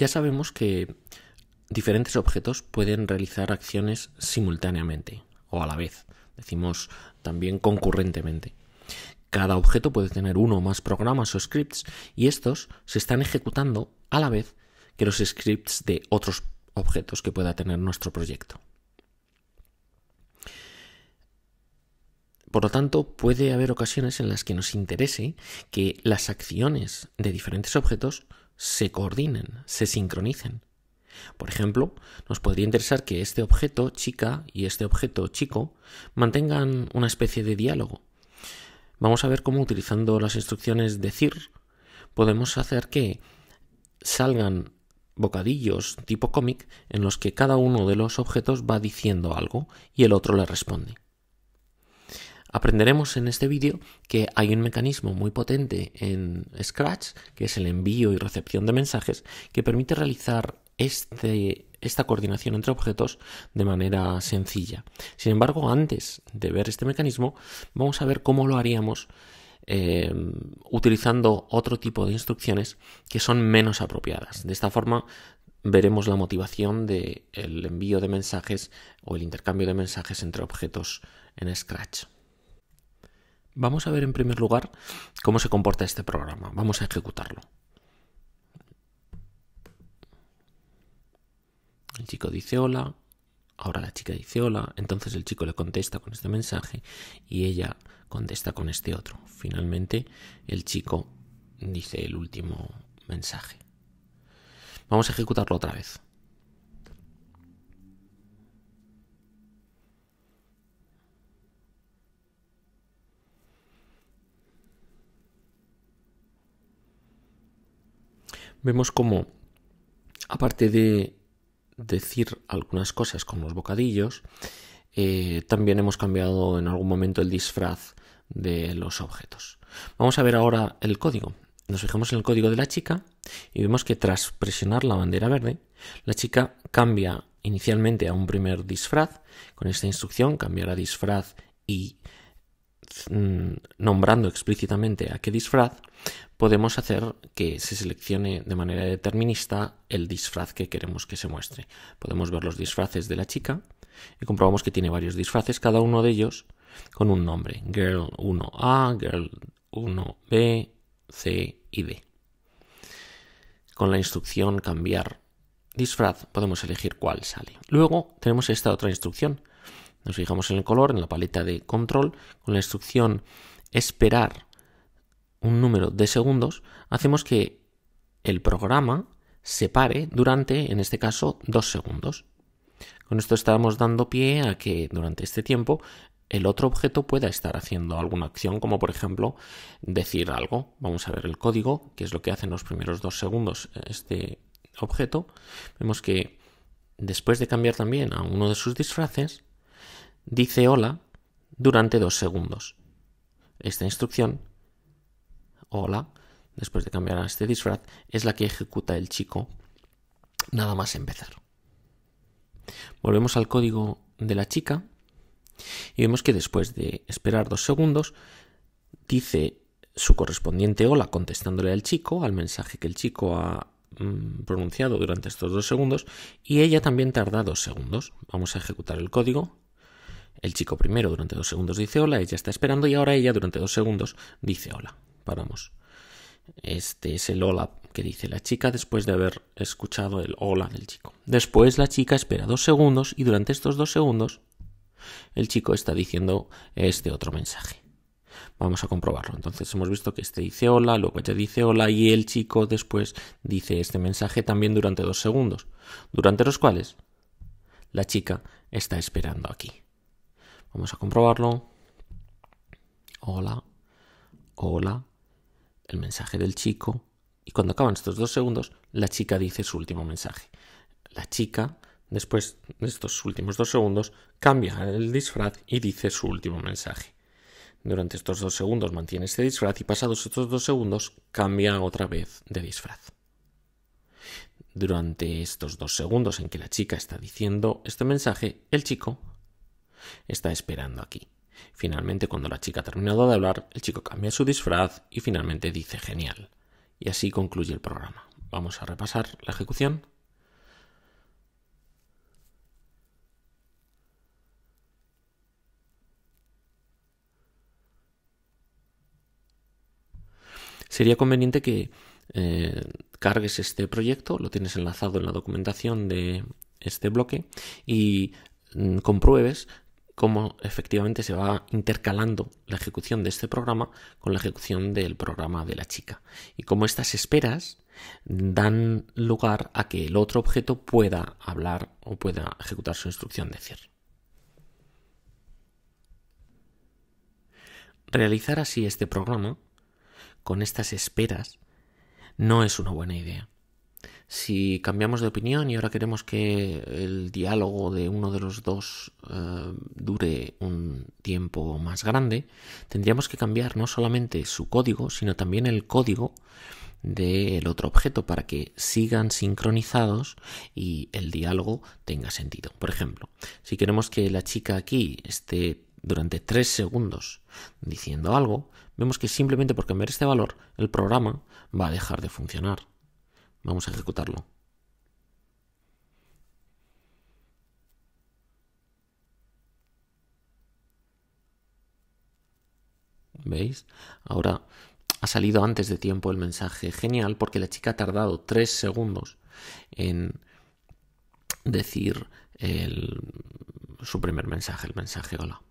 Ya sabemos que diferentes objetos pueden realizar acciones simultáneamente o a la vez, decimos también concurrentemente. Cada objeto puede tener uno o más programas o scripts y estos se están ejecutando a la vez que los scripts de otros objetos que pueda tener nuestro proyecto. Por lo tanto, puede haber ocasiones en las que nos interese que las acciones de diferentes objetos se coordinen, se sincronicen. Por ejemplo, nos podría interesar que este objeto chica y este objeto chico mantengan una especie de diálogo. Vamos a ver cómo utilizando las instrucciones decir podemos hacer que salgan bocadillos tipo cómic en los que cada uno de los objetos va diciendo algo y el otro le responde. Aprenderemos en este vídeo que hay un mecanismo muy potente en Scratch, que es el envío y recepción de mensajes, que permite realizar este, esta coordinación entre objetos de manera sencilla. Sin embargo, antes de ver este mecanismo, vamos a ver cómo lo haríamos eh, utilizando otro tipo de instrucciones que son menos apropiadas. De esta forma veremos la motivación del envío de mensajes o el intercambio de mensajes entre objetos en Scratch. Vamos a ver en primer lugar cómo se comporta este programa. Vamos a ejecutarlo. El chico dice hola, ahora la chica dice hola, entonces el chico le contesta con este mensaje y ella contesta con este otro. Finalmente el chico dice el último mensaje. Vamos a ejecutarlo otra vez. vemos cómo, aparte de decir algunas cosas con los bocadillos, eh, también hemos cambiado en algún momento el disfraz de los objetos. Vamos a ver ahora el código. Nos fijamos en el código de la chica y vemos que tras presionar la bandera verde, la chica cambia inicialmente a un primer disfraz. Con esta instrucción cambiará disfraz y Mm, nombrando explícitamente a qué disfraz, podemos hacer que se seleccione de manera determinista el disfraz que queremos que se muestre. Podemos ver los disfraces de la chica y comprobamos que tiene varios disfraces, cada uno de ellos con un nombre. Girl 1A, Girl 1B, C y D. Con la instrucción cambiar disfraz podemos elegir cuál sale. Luego tenemos esta otra instrucción nos fijamos en el color, en la paleta de control, con la instrucción esperar un número de segundos, hacemos que el programa se pare durante, en este caso, dos segundos. Con esto estamos dando pie a que durante este tiempo el otro objeto pueda estar haciendo alguna acción, como por ejemplo decir algo. Vamos a ver el código, que es lo que hace en los primeros dos segundos eh, este objeto. Vemos que después de cambiar también a uno de sus disfraces, dice hola durante dos segundos. Esta instrucción, hola, después de cambiar a este disfraz, es la que ejecuta el chico nada más empezar. Volvemos al código de la chica y vemos que después de esperar dos segundos, dice su correspondiente hola contestándole al chico, al mensaje que el chico ha mm, pronunciado durante estos dos segundos, y ella también tarda dos segundos. Vamos a ejecutar el código el chico primero durante dos segundos dice hola, ella está esperando y ahora ella durante dos segundos dice hola. Paramos. Este es el hola que dice la chica después de haber escuchado el hola del chico. Después la chica espera dos segundos y durante estos dos segundos el chico está diciendo este otro mensaje. Vamos a comprobarlo. Entonces hemos visto que este dice hola, luego ella dice hola y el chico después dice este mensaje también durante dos segundos, durante los cuales la chica está esperando aquí. Vamos a comprobarlo. Hola, hola. El mensaje del chico. Y cuando acaban estos dos segundos, la chica dice su último mensaje. La chica, después de estos últimos dos segundos, cambia el disfraz y dice su último mensaje. Durante estos dos segundos mantiene este disfraz y pasados estos dos segundos cambia otra vez de disfraz. Durante estos dos segundos en que la chica está diciendo este mensaje, el chico está esperando aquí. Finalmente, cuando la chica ha terminado de hablar, el chico cambia su disfraz y finalmente dice genial. Y así concluye el programa. Vamos a repasar la ejecución. Sería conveniente que eh, cargues este proyecto, lo tienes enlazado en la documentación de este bloque y mm, compruebes cómo efectivamente se va intercalando la ejecución de este programa con la ejecución del programa de la chica y cómo estas esperas dan lugar a que el otro objeto pueda hablar o pueda ejecutar su instrucción de decir. Realizar así este programa con estas esperas no es una buena idea si cambiamos de opinión y ahora queremos que el diálogo de uno de los dos eh, dure un tiempo más grande, tendríamos que cambiar no solamente su código, sino también el código del otro objeto para que sigan sincronizados y el diálogo tenga sentido. Por ejemplo, si queremos que la chica aquí esté durante tres segundos diciendo algo, vemos que simplemente por cambiar este valor el programa va a dejar de funcionar. Vamos a ejecutarlo. ¿Veis? Ahora ha salido antes de tiempo el mensaje. Genial, porque la chica ha tardado tres segundos en decir su primer mensaje, el mensaje hola.